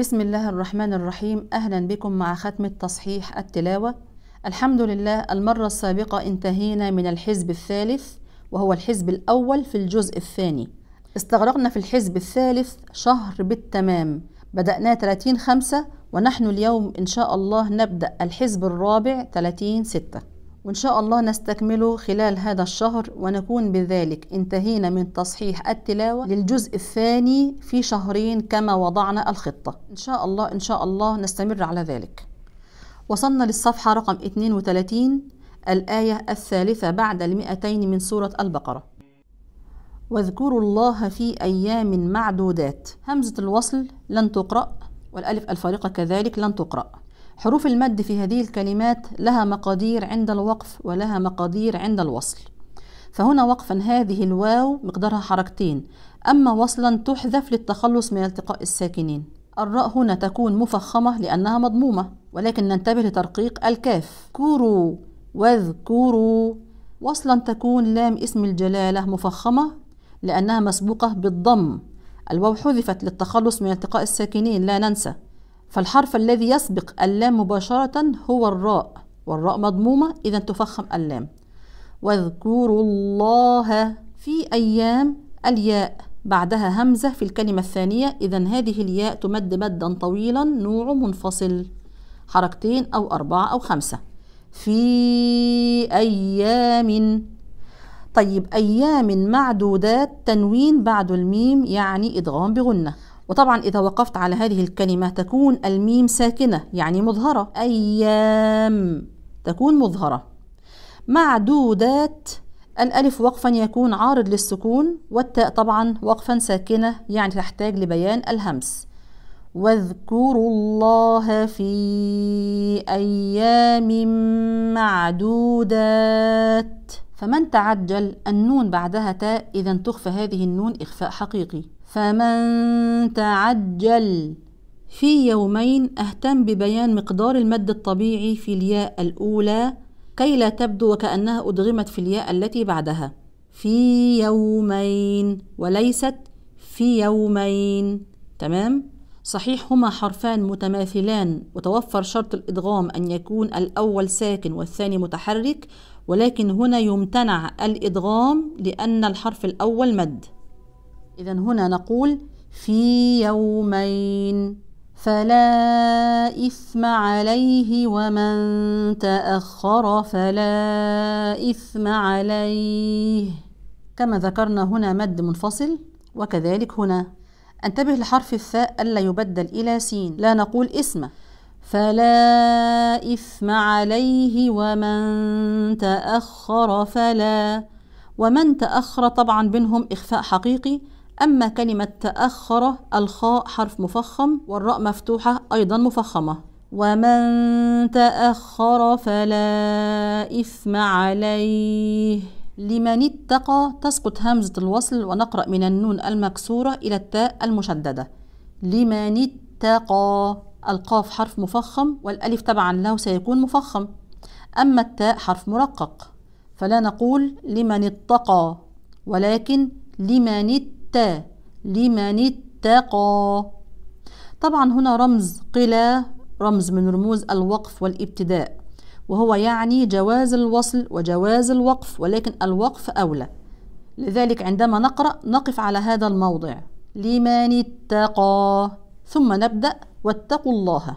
بسم الله الرحمن الرحيم أهلا بكم مع ختمة تصحيح التلاوة الحمد لله المرة السابقة انتهينا من الحزب الثالث وهو الحزب الأول في الجزء الثاني استغرقنا في الحزب الثالث شهر بالتمام بدأنا 30 خمسة ونحن اليوم إن شاء الله نبدأ الحزب الرابع 30 ستة وإن شاء الله نستكمله خلال هذا الشهر ونكون بذلك انتهينا من تصحيح التلاوة للجزء الثاني في شهرين كما وضعنا الخطة إن شاء الله إن شاء الله نستمر على ذلك وصلنا للصفحة رقم 32 الآية الثالثة بعد المئتين من سورة البقرة واذكروا الله في أيام معدودات همزة الوصل لن تقرأ والألف الفارقة كذلك لن تقرأ حروف المد في هذه الكلمات لها مقادير عند الوقف ولها مقادير عند الوصل فهنا وقفا هذه الواو مقدارها حركتين أما وصلا تحذف للتخلص من التقاء الساكنين الراء هنا تكون مفخمة لأنها مضمومة ولكن ننتبه لترقيق الكاف كورو واذكروا وصلا تكون لام اسم الجلالة مفخمة لأنها مسبوقة بالضم الواو حذفت للتخلص من التقاء الساكنين لا ننسى فالحرف الذي يسبق اللام مباشرة هو الراء والراء مضمومة إذا تفخم اللام واذكروا الله في أيام الياء بعدها همزة في الكلمة الثانية إذا هذه الياء تمد مدا طويلا نوع منفصل حركتين أو أربعة أو خمسة في أيام طيب أيام معدودات تنوين بعد الميم يعني إدغام بغنة وطبعا إذا وقفت على هذه الكلمة تكون الميم ساكنة يعني مظهرة أيام تكون مظهرة معدودات الألف وقفا يكون عارض للسكون والتاء طبعا وقفا ساكنة يعني تحتاج لبيان الهمس واذكروا الله في أيام معدودات فمن تعجل النون بعدها تاء إذا تخفى هذه النون إخفاء حقيقي فمن تعجل في يومين أهتم ببيان مقدار المد الطبيعي في الياء الأولى كي لا تبدو وكأنها أدغمت في الياء التي بعدها في يومين وليست في يومين تمام؟ صحيح هما حرفان متماثلان وتوفر شرط الإدغام أن يكون الأول ساكن والثاني متحرك ولكن هنا يمتنع الإدغام لأن الحرف الأول مد إذا هنا نقول في يومين فلا إثم عليه ومن تأخر فلا إثم عليه كما ذكرنا هنا مد منفصل وكذلك هنا انتبه لحرف الثاء ألا يبدل إلى سين لا نقول اسم فلا إثم عليه ومن تأخر فلا ومن تأخر طبعا بينهم إخفاء حقيقي أما كلمة تأخر الخاء حرف مفخم والراء مفتوحة أيضا مفخمة ومن تأخر فلا إثم عليه لمن اتقى تسقط همزة الوصل ونقرأ من النون المكسورة إلى التاء المشددة لمن اتقى القاف حرف مفخم والألف تبعا له سيكون مفخم أما التاء حرف مرقق فلا نقول لمن اتقى ولكن لمن اتقى التاء لمن اتقى طبعا هنا رمز قلا رمز من رموز الوقف والابتداء وهو يعني جواز الوصل وجواز الوقف ولكن الوقف أولى لذلك عندما نقرأ نقف على هذا الموضع لمن اتقى ثم نبدأ واتقوا الله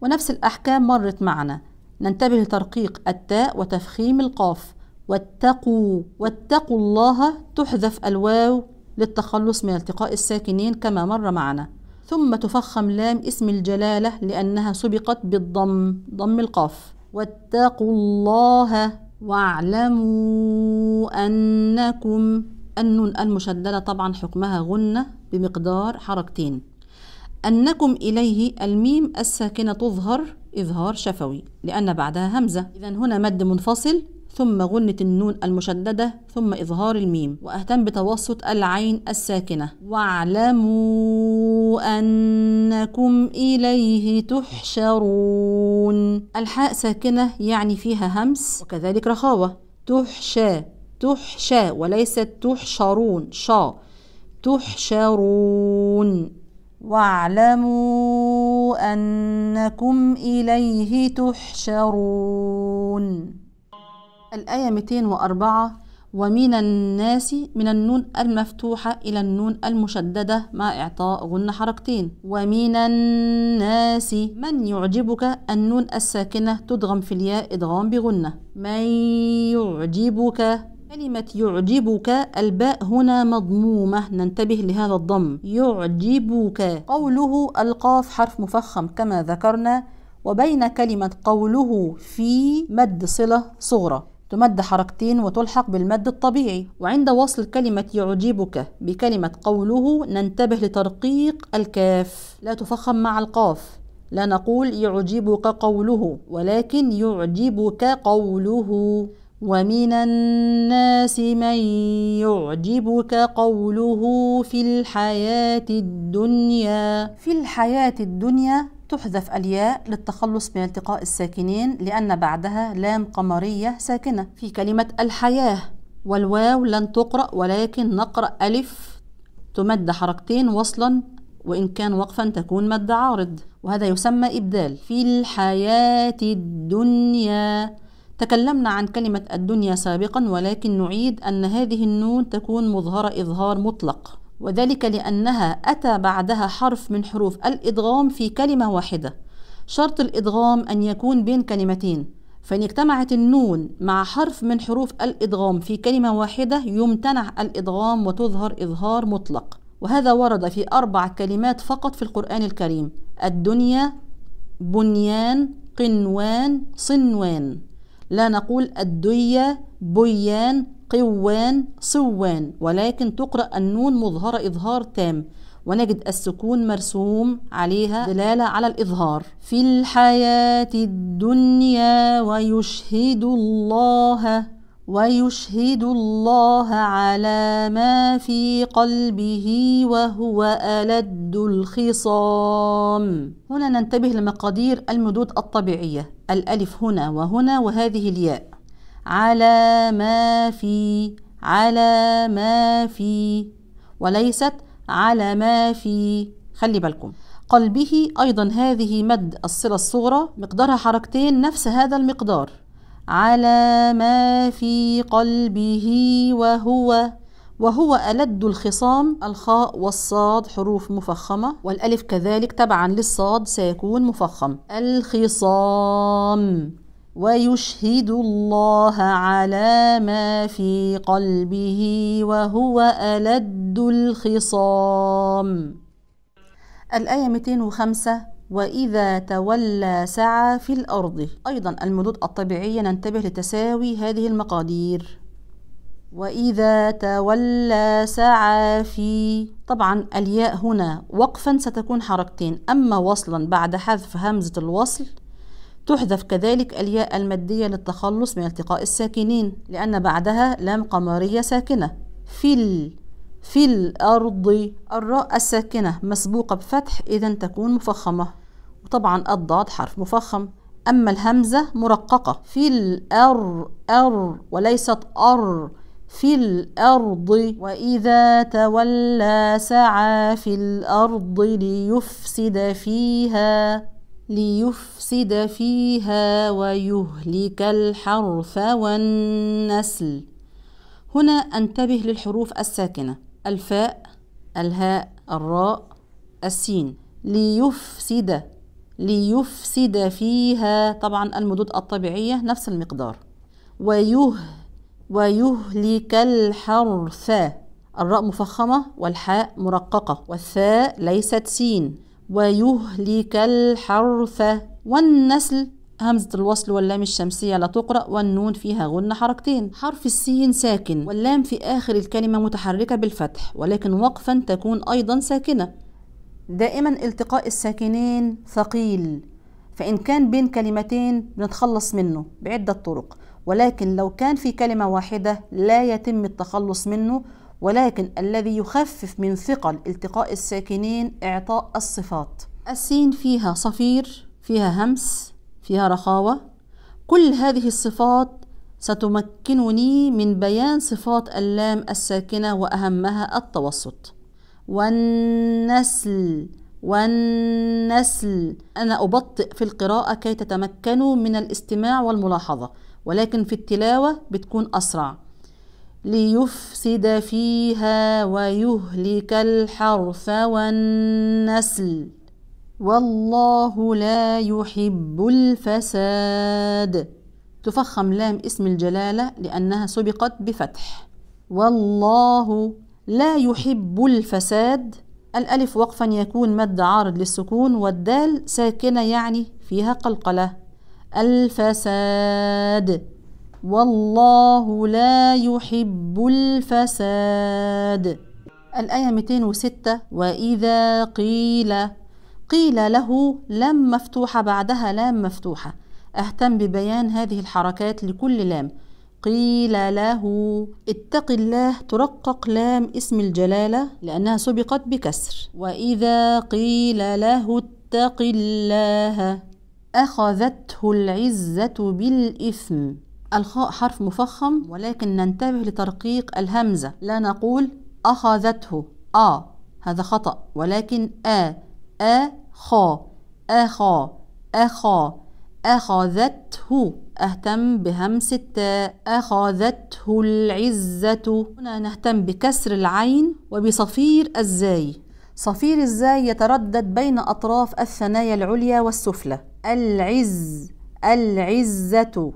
ونفس الأحكام مرت معنا ننتبه لترقيق التاء وتفخيم القاف واتقوا واتقوا الله تحذف الواو للتخلص من التقاء الساكنين كما مر معنا ثم تفخم لام اسم الجلالة لأنها سبقت بالضم ضم القاف واتقوا الله واعلموا أنكم النون المشددة طبعا حكمها غنة بمقدار حركتين أنكم إليه الميم الساكنة تظهر إظهار شفوي لأن بعدها همزة إذا هنا مد منفصل ثم غنة النون المشددة ثم إظهار الميم وأهتم بتوسط العين الساكنة واعلموا أنكم إليه تحشرون الحاء ساكنة يعني فيها همس وكذلك رخاوة تحشى تحشى وليست تحشرون شا تحشرون واعلموا أنكم إليه تحشرون الآية 204 ومن الناس من النون المفتوحة إلى النون المشددة مع إعطاء غن حركتين ومن الناس من يعجبك النون الساكنة تدغم في الياء إدغام بغنة من يعجبك كلمة يعجبك الباء هنا مضمومة ننتبه لهذا الضم يعجبك قوله القاف حرف مفخم كما ذكرنا وبين كلمة قوله في مد صلة صغرى تمد حركتين وتلحق بالمد الطبيعي وعند وصل كلمة يعجبك بكلمة قوله ننتبه لترقيق الكاف لا تفخم مع القاف لا نقول يعجبك قوله ولكن يعجبك قوله ومن الناس من يعجبك قوله في الحياة الدنيا في الحياة الدنيا تحذف الياء للتخلص من التقاء الساكنين لأن بعدها لام قمرية ساكنة في كلمة الحياة والواو لن تقرأ ولكن نقرأ ألف تمد حركتين وصلا وإن كان وقفا تكون مد عارض وهذا يسمى إبدال في الحياة الدنيا تكلمنا عن كلمة الدنيا سابقا ولكن نعيد أن هذه النون تكون مظهرة إظهار مطلق وذلك لأنها أتى بعدها حرف من حروف الإدغام في كلمة واحدة شرط الإدغام أن يكون بين كلمتين فإن اجتمعت النون مع حرف من حروف الإدغام في كلمة واحدة يمتنع الإدغام وتظهر إظهار مطلق وهذا ورد في أربع كلمات فقط في القرآن الكريم الدنيا بنيان قنوان صنوان لا نقول الدية بيان قوان صوان ولكن تقرأ النون مظهرة إظهار تام ونجد السكون مرسوم عليها دلالة على الإظهار في الحياة الدنيا ويشهد الله ويشهد الله على ما في قلبه وهو ألد الخصام هنا ننتبه لمقادير المدود الطبيعية الألف هنا وهنا وهذه الياء على ما في على ما في وليست على ما في خلي بالكم قلبه أيضا هذه مد الصلة الصغرى مقدارها حركتين نفس هذا المقدار على ما في قلبه وهو وهو ألد الخصام الخاء والصاد حروف مفخمة والألف كذلك تبعا للصاد سيكون مفخم الخصام ويشهد الله على ما في قلبه وهو ألد الخصام الآية 205 وإذا تولى سعى في الأرض أيضا المدود الطبيعية ننتبه لتساوي هذه المقادير وإذا تولى سعى في طبعا الياء هنا وقفا ستكون حركتين أما وصلا بعد حذف همزة الوصل تحذف كذلك الياء المادية للتخلص من التقاء الساكنين لأن بعدها لام قمرية ساكنة في ال في الأرض الراء الساكنة مسبوقة بفتح إذا تكون مفخمة وطبعا الضاد حرف مفخم أما الهمزة مرققة في الأر أر وليست أر في الأرض وإذا تولى سعى في الأرض ليفسد فيها ليفسد فيها ويهلك الحرث والنسل هنا انتبه للحروف الساكنة الفاء الهاء الراء السين ليفسد ليفسد فيها طبعا المدود الطبيعية نفس المقدار ويه ويهلك الحرث الراء مفخمة والحاء مرققة والثاء ليست سين ويهلك الحرث والنسل همزة الوصل واللام الشمسية لا تقرأ والنون فيها غن حركتين حرف السين ساكن واللام في آخر الكلمة متحركة بالفتح ولكن وقفا تكون أيضا ساكنة دائما التقاء الساكنين ثقيل فإن كان بين كلمتين بنتخلص منه بعدة طرق ولكن لو كان في كلمة واحدة لا يتم التخلص منه ولكن الذي يخفف من ثقل التقاء الساكنين إعطاء الصفات السين فيها صفير فيها همس فيها رخاوة كل هذه الصفات ستمكنني من بيان صفات اللام الساكنة وأهمها التوسط والنسل والنسل أنا أبطئ في القراءة كي تتمكنوا من الاستماع والملاحظة ولكن في التلاوة بتكون أسرع ليفسد فيها ويهلك الحرث والنسل والله لا يحب الفساد تفخم لام اسم الجلالة لأنها سبقت بفتح والله لا يحب الفساد الألف وقفا يكون مد عارض للسكون والدال ساكنة يعني فيها قلقلة الفساد والله لا يحب الفساد الآية 206 وإذا قيل قيل له لم مفتوحة بعدها لام مفتوحة أهتم ببيان هذه الحركات لكل لام قيل له اتق الله ترقق لام اسم الجلالة لأنها سبقت بكسر وإذا قيل له اتق الله أخذته العزة بالإثم الخاء حرف مفخم ولكن ننتبه لترقيق الهمزة لا نقول أخذته آ هذا خطأ ولكن آ آ خا أخا أخا أخذته أهتم بهمس التاء أخذته العزة هنا نهتم بكسر العين وبصفير الزاي صفير الزاي يتردد بين أطراف الثنايا العليا والسفلى العز العزة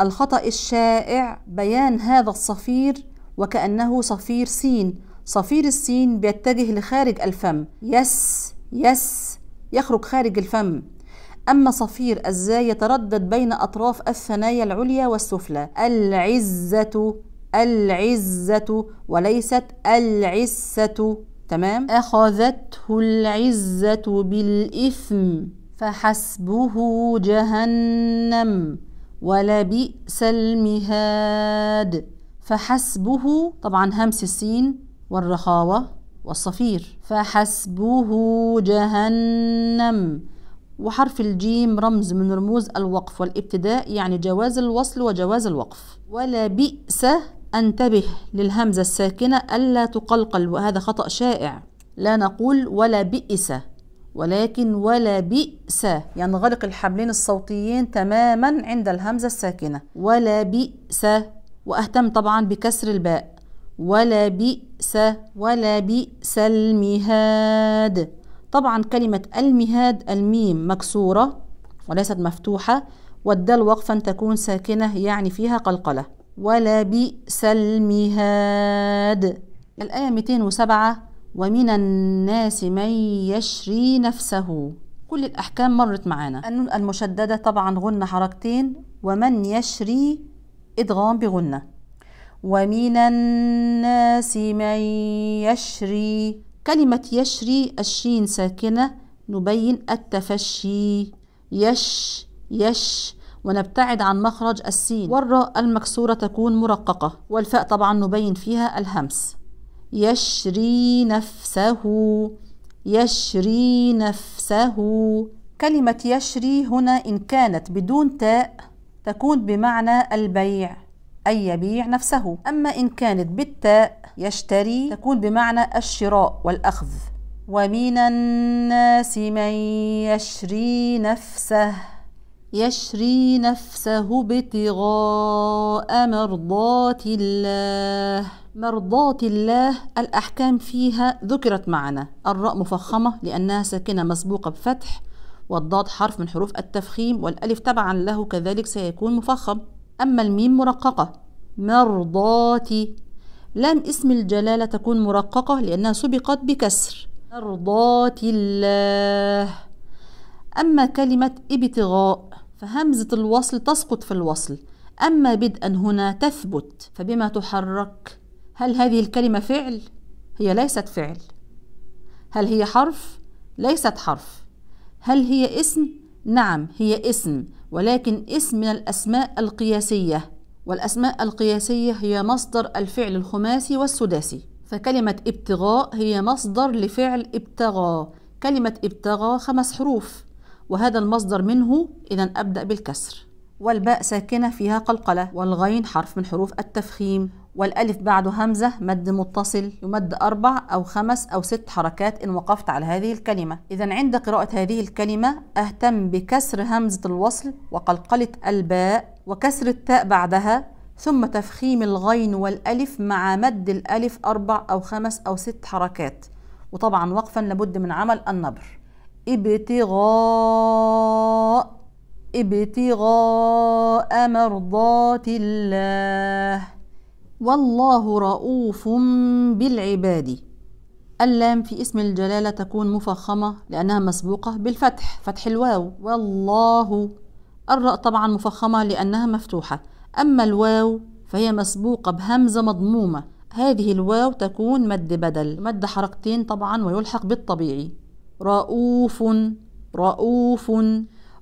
الخطأ الشائع بيان هذا الصفير وكأنه صفير سين صفير السين بيتجه لخارج الفم يس يس يخرج خارج الفم أما صفير الزاي يتردد بين أطراف الثنايا العليا والسفلى العزة العزة وليست العسة تمام أخذته العزة بالإثم فحسبه جهنم ولبئس المهاد فحسبه طبعا همس السين والرخاوة والصفير فحسبه جهنم وحرف الجيم رمز من رموز الوقف والابتداء يعني جواز الوصل وجواز الوقف ولا بئس انتبه للهمزة الساكنة ألا تقلقل وهذا خطأ شائع لا نقول ولا بئس ولكن ولا بئس ينغلق الحبلين الصوتيين تماما عند الهمزة الساكنة ولا بئس وأهتم طبعا بكسر الباء ولا بئس ولا بئس المهاد طبعا كلمة المهاد الميم مكسورة وليست مفتوحة والدال وقفا تكون ساكنة يعني فيها قلقلة ولا بئس المهاد الآية 207 ومن الناس من يشري نفسه كل الأحكام مرت معانا النون المشددة طبعا غنة حركتين ومن يشري إدغام بغنة ومن الناس من يشري كلمة يشري الشين ساكنة نبين التفشي يش يش ونبتعد عن مخرج السين والراء المكسورة تكون مرققة والفاء طبعا نبين فيها الهمس يشري نفسه يشري نفسه كلمة يشري هنا إن كانت بدون تاء تكون بمعنى البيع أي يبيع نفسه أما إن كانت بالتاء يشتري تكون بمعنى الشراء والأخذ ومن الناس من يشري نفسه يشري نفسه ابتغاء مرضات الله مرضات الله الأحكام فيها ذكرت معنا الراء مفخمة لأنها ساكنة مسبوقة بفتح والضاد حرف من حروف التفخيم والألف تبعا له كذلك سيكون مفخم أما الميم مرققة مرضاتي لام اسم الجلالة تكون مرققة لأنها سبقت بكسر مرضات الله أما كلمة ابتغاء فهمزة الوصل تسقط في الوصل أما بدءا هنا تثبت فبما تحرك هل هذه الكلمة فعل؟ هي ليست فعل هل هي حرف؟ ليست حرف هل هي اسم؟ نعم هي اسم ولكن اسم من الأسماء القياسية والأسماء القياسية هي مصدر الفعل الخماسي والسداسي فكلمة ابتغاء هي مصدر لفعل ابتغى كلمة ابتغى خمس حروف وهذا المصدر منه إذا أبدأ بالكسر والباء ساكنة فيها قلقلة والغين حرف من حروف التفخيم والألف بعده همزة مد متصل يمد أربع أو خمس أو ست حركات إن وقفت على هذه الكلمة إذا عند قراءة هذه الكلمة أهتم بكسر همزة الوصل وقلقلة الباء وكسر التاء بعدها ثم تفخيم الغين والألف مع مد الألف أربع أو خمس أو ست حركات وطبعا وقفا لابد من عمل النبر ابتغاء ابتغاء مرضات الله والله رؤوف بالعباد اللام في اسم الجلالة تكون مفخمة لأنها مسبوقة بالفتح فتح الواو والله الراء طبعا مفخمة لأنها مفتوحة أما الواو فهي مسبوقة بهمزة مضمومة هذه الواو تكون مد بدل مد حركتين طبعا ويلحق بالطبيعي رؤوف رؤوف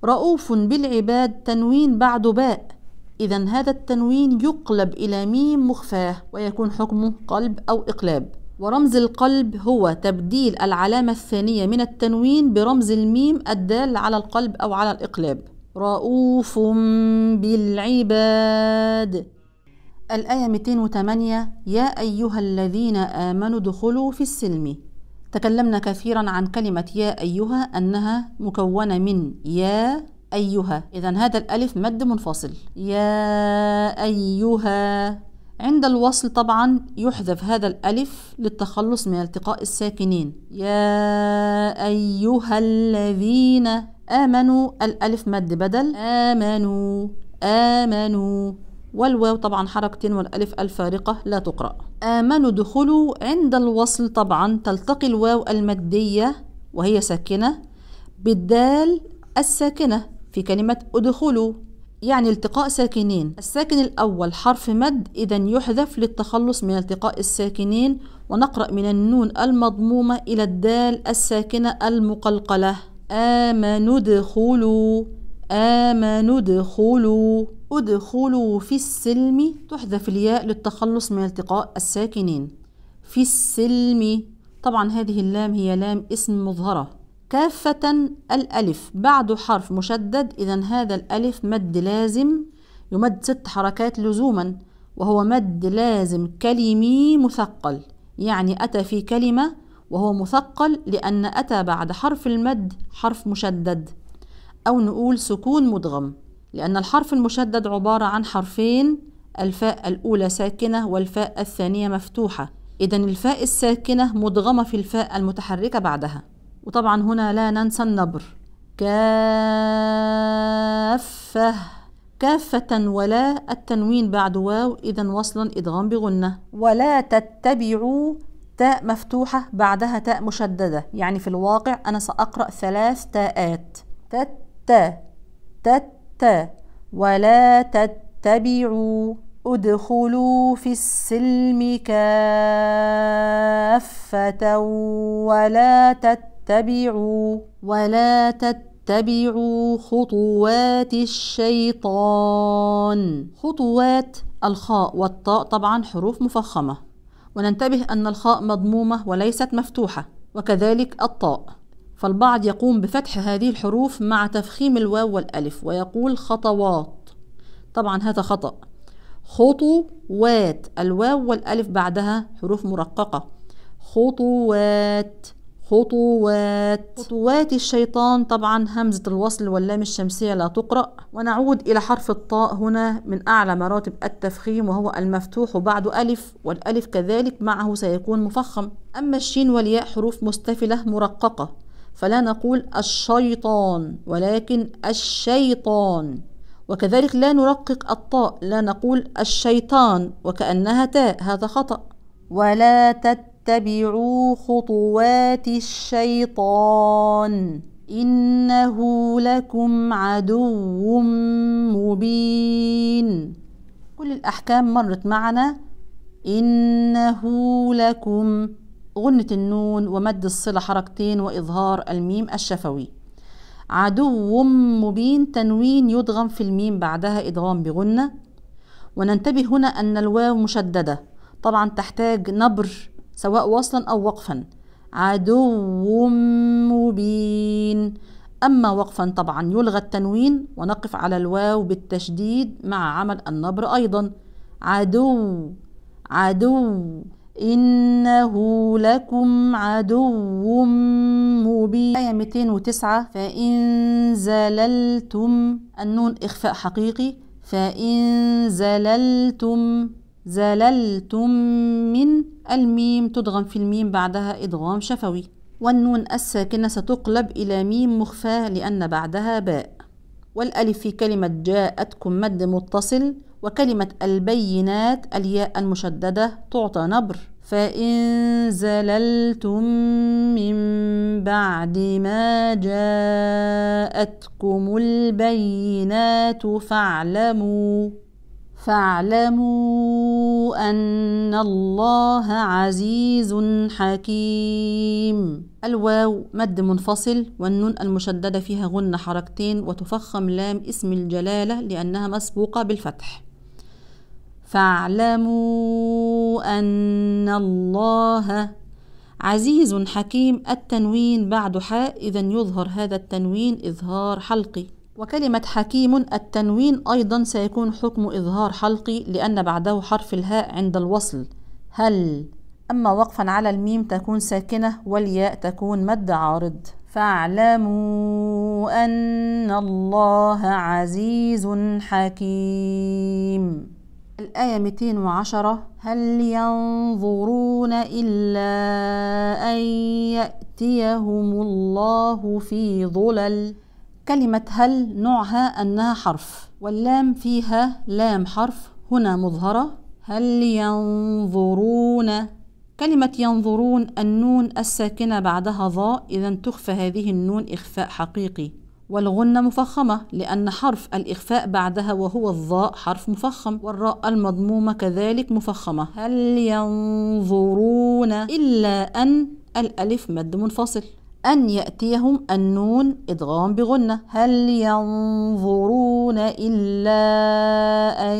رؤوف بالعباد تنوين بعد باء إذا هذا التنوين يقلب إلى ميم مخفاه ويكون حكمه قلب أو إقلاب ورمز القلب هو تبديل العلامة الثانية من التنوين برمز الميم الدال على القلب أو على الإقلاب رؤوف بالعباد الآية 208 يا أيها الذين آمنوا ادخلوا في السلم تكلمنا كثيرا عن كلمة يا أيها أنها مكونة من يا أيها إذا هذا الألف مد منفصل يا أيها عند الوصل طبعا يحذف هذا الألف للتخلص من التقاء الساكنين يا أيها الذين آمنوا الألف مد بدل آمنوا آمنوا والواو طبعا حركتين والألف الفارقة لا تقرأ آمنوا دخلوا عند الوصل طبعا تلتقي الواو المدية وهي ساكنة بالدال الساكنة في كلمة ادخلوا يعني التقاء ساكنين الساكن الأول حرف مد إذا يحذف للتخلص من التقاء الساكنين ونقرأ من النون المضمومة إلى الدال الساكنة المقلقلة آمنوا ادخلوا آمنوا ادخلوا ادخلوا في السلم تحذف الياء للتخلص من التقاء الساكنين في السلم طبعا هذه اللام هي لام اسم مظهرة كافة الألف بعده حرف مشدد إذا هذا الألف مد لازم يمد ست حركات لزوما وهو مد لازم كلمي مثقل يعني أتى في كلمة وهو مثقل لأن أتى بعد حرف المد حرف مشدد أو نقول سكون مدغم لأن الحرف المشدد عبارة عن حرفين الفاء الأولى ساكنة والفاء الثانية مفتوحة إذا الفاء الساكنة مدغمة في الفاء المتحركة بعدها وطبعا هنا لا ننسى النبر كافة كافة ولا التنوين بعد واو إذا وصلا إدغام بغنة ولا تتبعوا تاء مفتوحة بعدها تاء مشددة يعني في الواقع أنا سأقرأ ثلاث تاءات تت تت ولا تتبعوا ادخلوا في السلم كافة ولا تتبعوا تتبعوا ولا تتبعوا خطوات الشيطان خطوات الخاء والطاء طبعا حروف مفخمة وننتبه أن الخاء مضمومة وليست مفتوحة وكذلك الطاء فالبعض يقوم بفتح هذه الحروف مع تفخيم الواو والألف ويقول خطوات طبعا هذا خطأ خطوات الواو والألف بعدها حروف مرققة خطوات خطوات خطوات الشيطان طبعا همزة الوصل واللام الشمسية لا تقرأ ونعود إلى حرف الطاء هنا من أعلى مراتب التفخيم وهو المفتوح بعد ألف والألف كذلك معه سيكون مفخم أما الشين والياء حروف مستفلة مرققة فلا نقول الشيطان ولكن الشيطان وكذلك لا نرقق الطاء لا نقول الشيطان وكأنها تاء هذا خطأ ولا تت اتبعوا خطوات الشيطان إنه لكم عدو مبين كل الأحكام مرت معنا إنه لكم غنة النون ومد الصلة حركتين وإظهار الميم الشفوي عدو مبين تنوين يدغم في الميم بعدها إدغام بغنة وننتبه هنا أن الواو مشددة طبعا تحتاج نبر سواء وصلا أو وقفا عدو مبين أما وقفا طبعا يلغى التنوين ونقف على الواو بالتشديد مع عمل النبر أيضا عدو عدو إنه لكم عدو مبين آية 209 فإن زللتم النون إخفاء حقيقي فإن زللتم زللتم من الميم تدغم في الميم بعدها إدغام شفوي والنون الساكنة ستقلب إلى ميم مخفاة لأن بعدها باء والألف في كلمة جاءتكم مد متصل وكلمة البينات الياء المشددة تعطى نبر فإن زللتم من بعد ما جاءتكم البينات فاعلموا فاعلموا أن الله عزيز حكيم الواو مد منفصل والنون المشددة فيها غن حركتين وتفخم لام اسم الجلالة لأنها مسبوقة بالفتح فاعلموا أن الله عزيز حكيم التنوين بعد حاء إذا يظهر هذا التنوين إظهار حلقي وكلمة حكيم التنوين أيضا سيكون حكم إظهار حلقي لأن بعده حرف الهاء عند الوصل هل أما وقفا على الميم تكون ساكنة والياء تكون مد عارض فاعلموا أن الله عزيز حكيم الآية 210 هل ينظرون إلا أن يأتيهم الله في ظلل كلمة هل نوعها أنها حرف واللام فيها لام حرف هنا مظهرة هل ينظرون كلمة ينظرون النون الساكنة بعدها ظاء إذا تخفى هذه النون إخفاء حقيقي والغنة مفخمة لأن حرف الإخفاء بعدها وهو الظاء حرف مفخم والراء المضمومة كذلك مفخمة هل ينظرون إلا أن الألف مد منفصل أن يأتيهم النون إدغام بغنة هل ينظرون إلا أن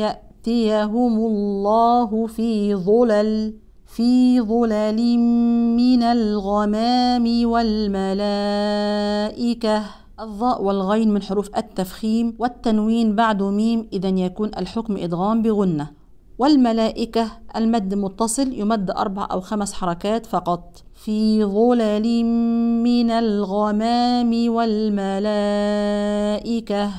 يأتيهم الله في ظلل في ظلل من الغمام والملائكة الظاء والغين من حروف التفخيم والتنوين بعد ميم إذا يكون الحكم إدغام بغنة والملائكة المد متصل يمد أربع أو خمس حركات فقط في ظلل من الغمام والملائكة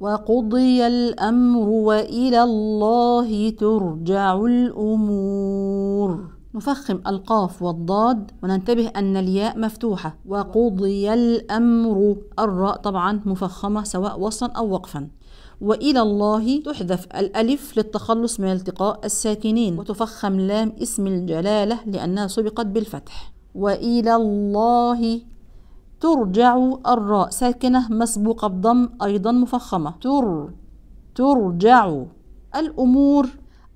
وقضي الأمر وإلى الله ترجع الأمور نفخم القاف والضاد وننتبه أن الياء مفتوحة وقضي الأمر الراء طبعا مفخمة سواء وصلا أو وقفا وإلى الله تحذف الألف للتخلص من التقاء الساكنين وتفخم لام اسم الجلالة لأنها سبقت بالفتح وإلى الله ترجع الراء ساكنة مسبوقة بضم أيضا مفخمة تر ترجع الأمور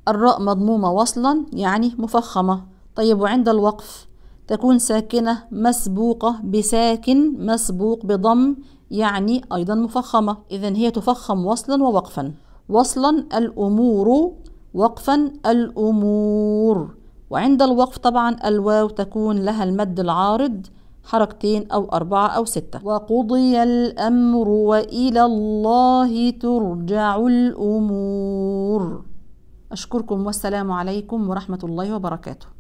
الراء مضمومة وصلا يعني مفخمة طيب وعند الوقف تكون ساكنة مسبوقة بساكن مسبوق بضم يعني أيضا مفخمة إذا هي تفخم وصلا ووقفا وصلا الأمور وقفا الأمور وعند الوقف طبعا الواو تكون لها المد العارض حركتين أو أربعة أو ستة وقضي الأمر وإلى الله ترجع الأمور أشكركم والسلام عليكم ورحمة الله وبركاته